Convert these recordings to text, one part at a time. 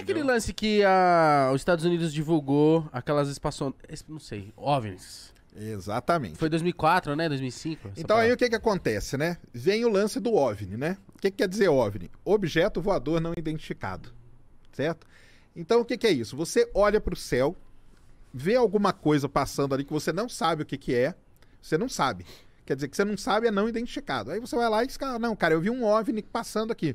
aquele lance que a, os Estados Unidos divulgou aquelas espaçonaves. Não sei, OVNIs. Exatamente. Foi 2004, né? 2005. Então palavra. aí o que que acontece, né? Vem o lance do OVNI, né? O que, que quer dizer OVNI? Objeto voador não identificado, certo? Então o que que é isso? Você olha para o céu, vê alguma coisa passando ali que você não sabe o que que é, você não sabe. Quer dizer que você não sabe é não identificado. Aí você vai lá e diz, ah, não, cara, eu vi um OVNI passando aqui.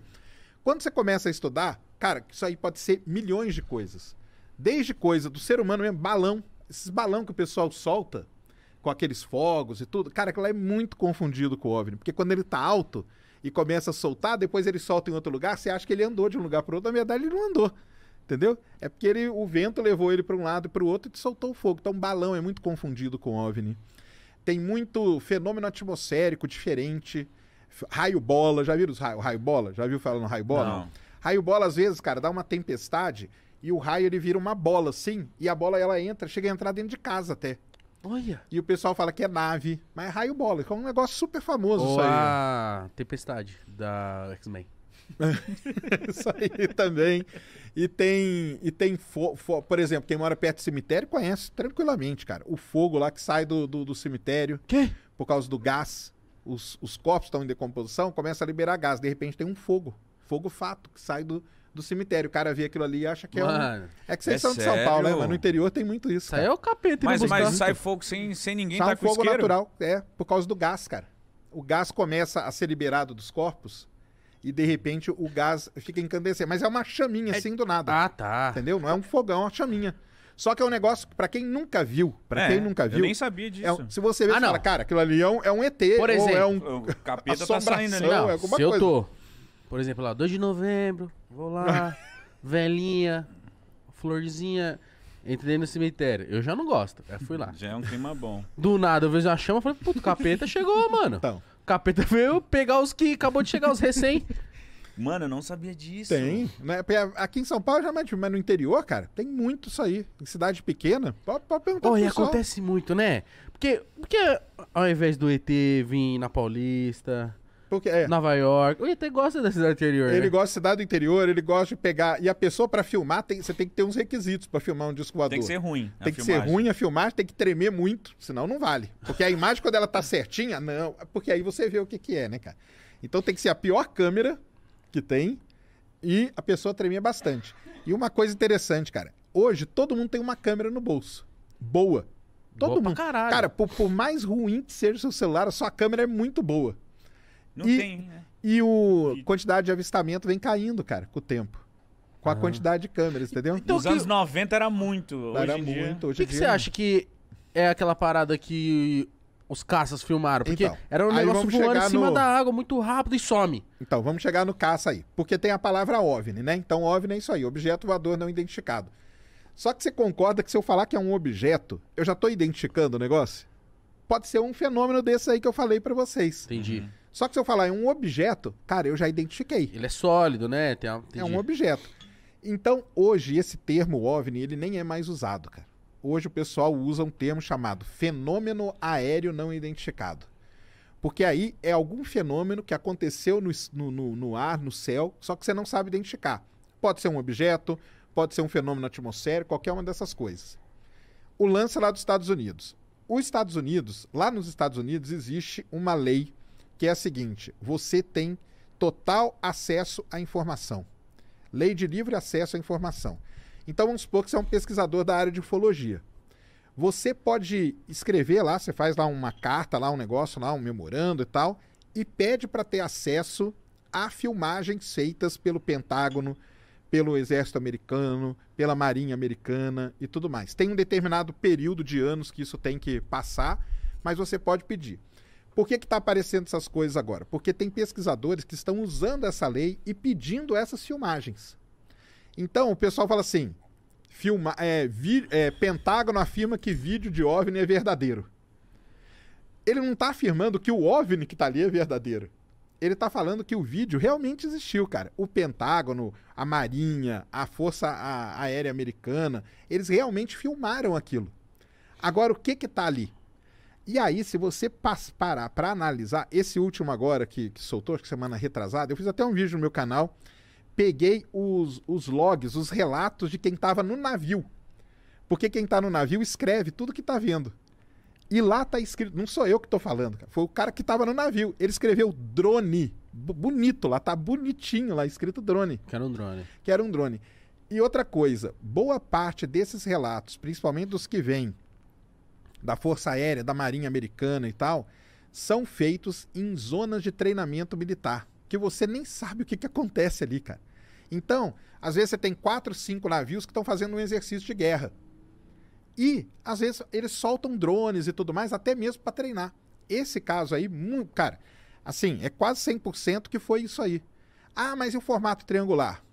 Quando você começa a estudar, cara, isso aí pode ser milhões de coisas. Desde coisa do ser humano mesmo, balão. Esses balão que o pessoal solta com aqueles fogos e tudo, cara, aquilo é muito confundido com o OVNI, porque quando ele tá alto e começa a soltar, depois ele solta em outro lugar, você acha que ele andou de um lugar para outro, na verdade ele não andou. Entendeu? É porque ele, o vento levou ele para um lado e para o outro e soltou o fogo. Então, balão é muito confundido com OVNI. Tem muito fenômeno atmosférico diferente. Raio bola, já viram os raio, raio bola? Já viu falando raio bola? Não. Raio bola, às vezes, cara, dá uma tempestade e o raio ele vira uma bola, sim. E a bola ela entra, chega a entrar dentro de casa até. Olha. E o pessoal fala que é nave, mas é raio bola, que é um negócio super famoso Ou isso aí. Ah, tempestade da X-Men. isso aí também. E tem, e tem fo, fo, por exemplo, quem mora perto do cemitério conhece tranquilamente, cara. O fogo lá que sai do, do, do cemitério. Que? Por causa do gás os, os corpos estão em decomposição, começa a liberar gás. De repente tem um fogo. Fogo fato, que sai do, do cemitério. O cara vê aquilo ali e acha que Mano, é um... É que vocês é são de São Paulo, né? Mas no interior tem muito isso. Isso aí é o capeta. Mas, mas sai fogo sem, sem ninguém sai tá um com fogo isqueiro. natural, é, por causa do gás, cara. O gás começa a ser liberado dos corpos e de repente o gás fica incandescente. Mas é uma chaminha, é assim, do nada. Ah, tá. Entendeu? Não é um fogão, é uma chaminha. Só que é um negócio para pra quem nunca viu, pra é, quem nunca viu. Eu nem sabia é disso. É, se você vê, ah, você fala, cara, aquilo ali é um, é um ET, Por é exemplo, é um. capeta tá saindo ali. É não, é se eu tô, por exemplo, lá, 2 de novembro, vou lá, velhinha, florzinha. Entrei no cemitério. Eu já não gosto. Já fui lá. Já é um clima bom. Do nada, eu vejo a chama e falei, puto, capeta chegou, mano. Então. capeta veio pegar os que acabou de chegar, os recém. Mano, eu não sabia disso. Tem. Né? Aqui em São Paulo já tive, mas no interior, cara, tem muito isso aí. Em cidade pequena, pode, pode perguntar oh, e pessoal. acontece muito, né? Porque, porque ao invés do ET vir na Paulista... Porque, é. Nova York. O ET gosta da cidade interior. Ele né? gosta da cidade do interior, ele gosta de pegar. E a pessoa, para filmar, tem, você tem que ter uns requisitos para filmar um disco voador. Tem que ser ruim. Tem que filmagem. ser ruim a filmagem, tem que tremer muito, senão não vale. Porque a imagem, quando ela tá certinha, não. Porque aí você vê o que, que é, né, cara? Então tem que ser a pior câmera que tem e a pessoa tremia bastante. E uma coisa interessante, cara, hoje todo mundo tem uma câmera no bolso. Boa. Todo boa mundo. caralho. Cara, por, por, mais ruim que seja o seu celular, a sua câmera é muito boa. Não e, tem, né? E o e... quantidade de avistamento vem caindo, cara, com o tempo. Com a ah. quantidade de câmeras, entendeu? Então, Nos que... anos 90 era muito. Era muito. Dia... Hoje o que, que você acha que é aquela parada que os caças filmaram. Porque então, era um negócio voando em cima no... da água muito rápido e some. Então, vamos chegar no caça aí. Porque tem a palavra OVNI, né? Então, OVNI é isso aí, objeto voador não identificado. Só que você concorda que se eu falar que é um objeto, eu já estou identificando o negócio? Pode ser um fenômeno desse aí que eu falei para vocês. Entendi. Uhum. Só que se eu falar é um objeto, cara, eu já identifiquei. Ele é sólido, né? Tem É um objeto. Então, hoje, esse termo OVNI, ele nem é mais usado, cara hoje o pessoal usa um termo chamado fenômeno aéreo não identificado. Porque aí é algum fenômeno que aconteceu no, no, no ar, no céu, só que você não sabe identificar. Pode ser um objeto, pode ser um fenômeno atmosférico, qualquer uma dessas coisas. O lance lá dos Estados Unidos. Os Estados Unidos, lá nos Estados Unidos, existe uma lei que é a seguinte: você tem total acesso à informação. Lei de livre acesso à informação. Então vamos supor que você é um pesquisador da área de ufologia. Você pode escrever lá, você faz lá uma carta, lá um negócio, lá um memorando e tal, e pede para ter acesso a filmagens feitas pelo Pentágono, pelo Exército Americano, pela Marinha Americana e tudo mais. Tem um determinado período de anos que isso tem que passar, mas você pode pedir. Por que está aparecendo essas coisas agora? Porque tem pesquisadores que estão usando essa lei e pedindo essas filmagens. Então o pessoal fala assim: Filma, é, vi, é, Pentágono afirma que vídeo de OVNI é verdadeiro. Ele não está afirmando que o OVNI que está ali é verdadeiro. Ele está falando que o vídeo realmente existiu, cara. O Pentágono, a Marinha, a Força a, Aérea Americana, eles realmente filmaram aquilo. Agora, o que que tá ali? E aí, se você parar para analisar, esse último agora que, que soltou, acho que semana retrasada, eu fiz até um vídeo no meu canal peguei os, os logs, os relatos de quem estava no navio. Porque quem está no navio escreve tudo que está vendo. E lá tá escrito, não sou eu que tô falando, cara. foi o cara que tava no navio. Ele escreveu drone. bonito lá, tá bonitinho lá escrito drone. Que era um drone. Que era um drone. E outra coisa, boa parte desses relatos, principalmente dos que vêm da Força Aérea, da Marinha Americana e tal, são feitos em zonas de treinamento militar que você nem sabe o que, que acontece ali, cara. Então, às vezes você tem quatro, cinco navios que estão fazendo um exercício de guerra. E, às vezes, eles soltam drones e tudo mais, até mesmo para treinar. Esse caso aí, cara, assim, é quase 100% que foi isso aí. Ah, mas e o formato triangular?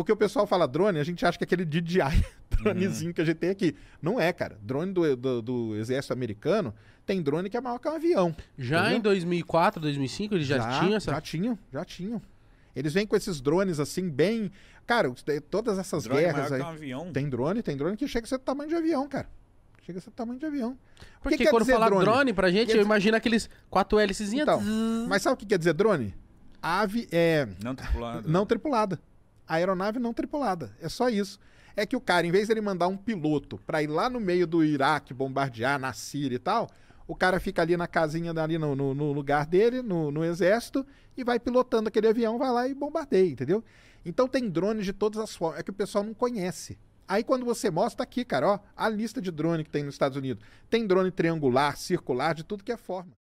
Porque o pessoal fala drone, a gente acha que é aquele DJI dronezinho uhum. que a gente tem aqui. Não é, cara. Drone do, do, do, exército americano tem drone que é maior que um avião. Já entendeu? em 2004, 2005 eles já, já tinham essa? Já tinham, já tinham. Eles vêm com esses drones assim, bem. Cara, todas essas drone guerras aí. Que um avião. Tem drone, tem drone que chega a ser do tamanho de avião, cara. Chega a ser do tamanho de avião. Porque que quando falar drone? drone pra gente, quer eu dizer... imagino aqueles quatro hélicezinhas. Então, mas sabe o que quer dizer drone? Ave é. Não tripulada. Não tripulada aeronave não tripulada. É só isso. É que o cara, em vez de ele mandar um piloto para ir lá no meio do Iraque bombardear, na Síria e tal, o cara fica ali na casinha ali no, no, no lugar dele, no, no, exército, e vai pilotando aquele avião, vai lá e bombardeia, entendeu? Então tem drones de todas as formas, é que o pessoal não conhece. Aí quando você mostra, tá aqui, cara, ó, a lista de drone que tem nos Estados Unidos. Tem drone triangular, circular, de tudo que é forma.